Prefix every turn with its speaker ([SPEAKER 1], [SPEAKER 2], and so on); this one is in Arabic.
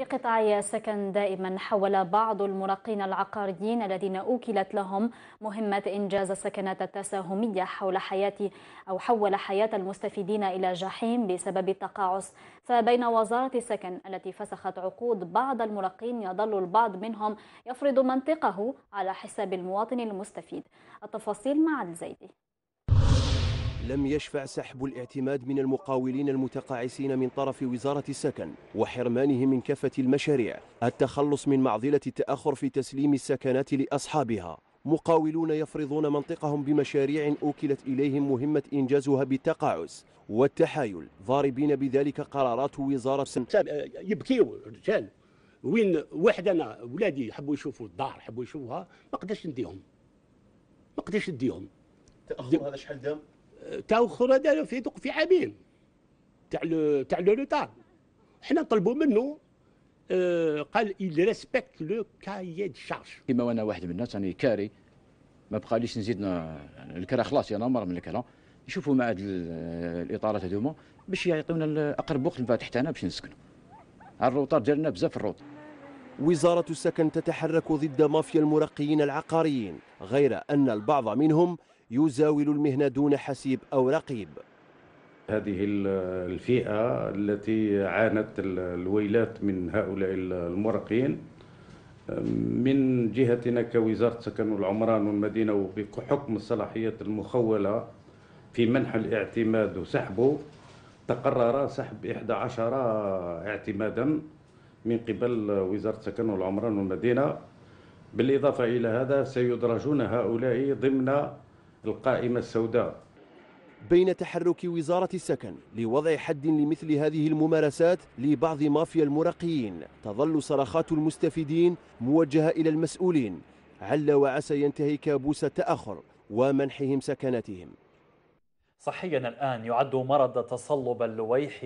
[SPEAKER 1] في قطاع السكن دائما حول بعض المراقين العقاريين الذين أوكلت لهم مهمة إنجاز السكنات التساهمية حول حياة أو حول حياة المستفيدين إلى جحيم بسبب التقاعس فبين وزارة السكن التي فسخت عقود بعض المراقين يظل البعض منهم يفرض منطقه على حساب المواطن المستفيد التفاصيل مع الزيدي
[SPEAKER 2] لم يشفع سحب الاعتماد من المقاولين المتقاعسين من طرف وزارة السكن وحرمانهم من كافة المشاريع التخلص من معضلة التأخر في تسليم السكنات لأصحابها مقاولون يفرضون منطقهم بمشاريع أوكلت إليهم مهمة إنجازها بالتقاعس والتحايل ضاربين بذلك قرارات وزارة السكن يبكيو
[SPEAKER 3] الرجال وين واحد أنا ولادي يحبوا يشوفوا الدار يحبوا يشوفوها ما قدرتش نديهم ما قدرتش نديهم تاخر هذا شحال دام تاوخر هذا في في عامين تاع تاع لو روتار حنا نطلبوا منه آه، قال il respecte لو cahier دو شارج كيما وانا واحد من الناس راني كاري ما بقاليش نزيد الكرا خلاص يا نمر من الكرا يشوفوا مع
[SPEAKER 2] الاطارات هذوما باش يعطيونا اقرب وقت الفاتح تاعنا باش نسكنوا الروطار ديالنا بزاف الروط وزارة السكن تتحرك ضد مافيا المرقيين العقاريين
[SPEAKER 4] غير أن البعض منهم
[SPEAKER 2] يزاول المهنة دون حسيب أو رقيب
[SPEAKER 4] هذه الفئة التي عانت الويلات من هؤلاء المرقين من جهتنا كوزارة السكن والعمران والمدينة وبحكم الصلاحية المخولة في منح الاعتماد وسحبه تقرر سحب 11 اعتمادا من قبل وزارة السكن والعمران والمدينة بالإضافة إلى هذا سيدرجون هؤلاء ضمن القائمة السوداء بين تحرك
[SPEAKER 2] وزارة السكن لوضع حد لمثل هذه الممارسات لبعض مافيا المرقيين تظل صرخات المستفيدين موجهة إلى المسؤولين عل وعسى ينتهي كابوس التأخر ومنحهم سكناتهم
[SPEAKER 3] صحيا الآن يعد مرض تصلب اللويح